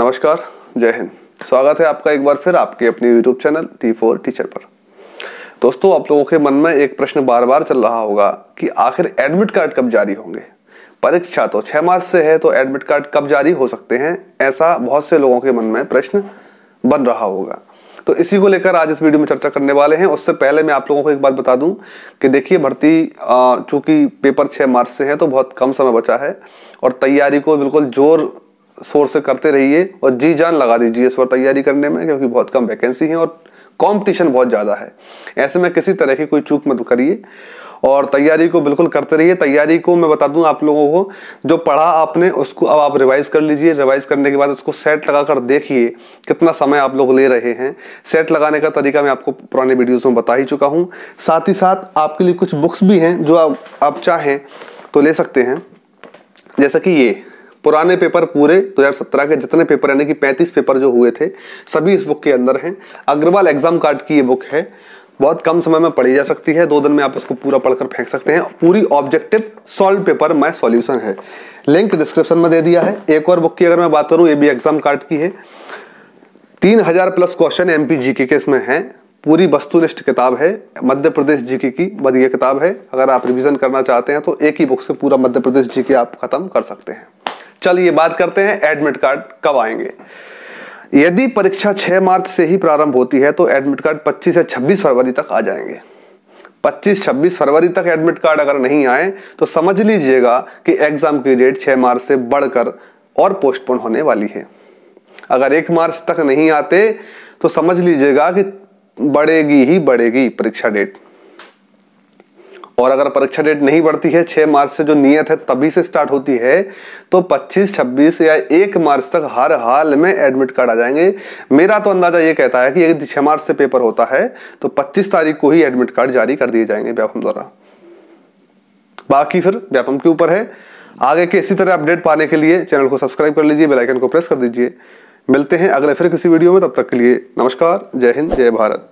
नमस्कार जय हिंद स्वागत है आपका एक बार फिर आपके अपने YouTube channel T4 four teacher पर दोस्तों आप लोगों के मन में एक प्रश्न बार बार चल रहा होगा कि आखिर एडमिट कार्ड कब जारी होंगे परीक्षा तो छः मार्च से है तो एडमिट कार्ड कब जारी हो सकते हैं ऐसा बहुत से लोगों के मन में प्रश्न बन रहा होगा तो इसी को लेकर आज इस वीडियो में चर्चा करने वाले हैं उससे पहले मैं आप लोगों को एक बात बता दूं कि देखिए भर्ती चूंकि पेपर 6 मार्च से है तो बहुत कम समय बचा है और तैयारी को बिल्कुल जोर सोर्स से करते रहिए और जी जान लगा दीजिए इस पर तैयारी करने में क्योंकि बहुत कम वैकेंसी है और कंपटीशन बहुत ज़्यादा है ऐसे में किसी तरह की कोई चूक मत करिए और तैयारी को बिल्कुल करते रहिए तैयारी को मैं बता दूं आप लोगों को जो पढ़ा आपने उसको अब आप रिवाइज कर लीजिए रिवाइज करने के बाद उसको सेट लगा कर देखिए कितना समय आप लोग ले रहे हैं सेट लगाने का तरीका मैं आपको पुराने वीडियोज़ में बता ही चुका हूँ साथ ही साथ आपके लिए कुछ बुक्स भी हैं जो आप, आप चाहें तो ले सकते हैं जैसा कि ये पुराने पेपर पूरे 2017 तो के जितने पेपर यानी कि 35 पेपर जो हुए थे सभी इस बुक के अंदर हैं अग्रवाल एग्जाम कार्ड की ये बुक है बहुत कम समय में पढ़ी जा सकती है दो दिन में आप इसको पूरा पढ़कर फेंक सकते हैं पूरी objective solve paper my solution है लिंक डिस्क्रिप्शन में दे दिया है एक और बुक की अगर मैं बात करूँ ये भी एग्जाम कार्ड की है तीन हजार प्लस क्वेश्चन एम पी के इसमें है पूरी वस्तुनिष्ठ किताब है मध्य प्रदेश जीके की बढ़िया किताब है अगर आप रिविजन करना चाहते हैं तो एक ही बुक से पूरा मध्य प्रदेश जीके आप खत्म कर सकते हैं चलिए बात करते हैं एडमिट कार्ड कब आएंगे यदि परीक्षा 6 मार्च से ही प्रारंभ होती है तो एडमिट कार्ड 25 से 26 फरवरी तक आ जाएंगे 25-26 फरवरी तक एडमिट कार्ड अगर नहीं आए तो समझ लीजिएगा कि एग्जाम की डेट 6 मार्च से बढ़कर और पोस्टपोन होने वाली है अगर एक मार्च तक नहीं आते तो समझ लीजिएगा कि बढ़ेगी ही बढ़ेगी परीक्षा डेट और अगर परीक्षा डेट नहीं बढ़ती है छह मार्च से जो नियत है तभी से स्टार्ट होती है तो 25, 26 या 1 मार्च तक हर हाल में एडमिट कार्ड आ जाएंगे मेरा तो अंदाजा ये कहता है कि यदि छः मार्च से पेपर होता है तो पच्चीस तारीख को ही एडमिट कार्ड जारी कर दिए जाएंगे व्यापम द्वारा बाकी फिर व्यापम के ऊपर है आगे के इसी तरह अपडेट पाने के लिए चैनल को सब्सक्राइब कर लीजिए बेलाइकन को प्रेस कर दीजिए मिलते हैं अगले फिर किसी वीडियो में तब तक के लिए नमस्कार जय हिंद जय भारत